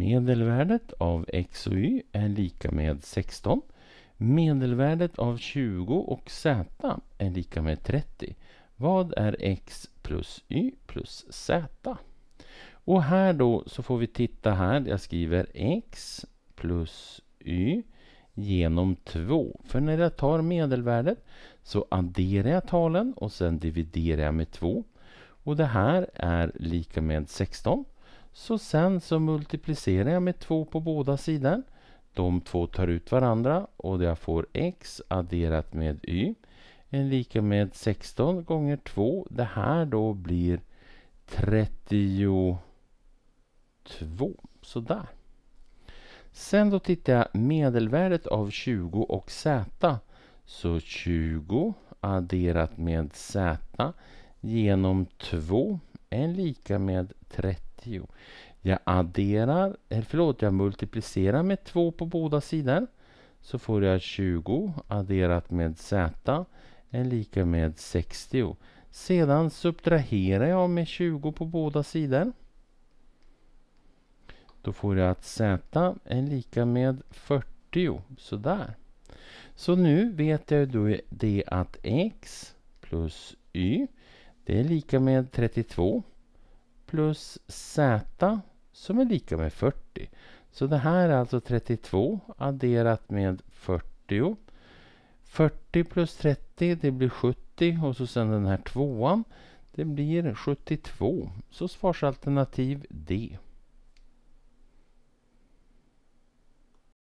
Medelvärdet av x och y är lika med 16. Medelvärdet av 20 och z är lika med 30. Vad är x plus y plus z? Och här då så får vi titta här. Jag skriver x plus y genom 2. För när jag tar medelvärdet så adderar jag talen och sen dividerar jag med 2. Och det här är lika med 16. Så sen så multiplicerar jag med 2 på båda sidor. De två tar ut varandra och jag får x adderat med y är lika med 16 gånger 2. Det här då blir 32. Sådär. Sen då tittar jag medelvärdet av 20 och z. Så 20 adderat med z genom 2 är lika med 32. 10. Jag adderar, eller eh, förlåt, jag multiplicerar med 2 på båda sidor. Så får jag 20 adderat med z är lika med 60. Sedan subtraherar jag med 20 på båda sidor. Då får jag att z är lika med 40. Sådär. Så nu vet jag då det att x plus y det är lika med 32 plus z som är lika med 40. Så det här är alltså 32 adderat med 40. 40 plus 30 det blir 70 och så sen den här tvåan det blir 72. Så svarsalternativ D.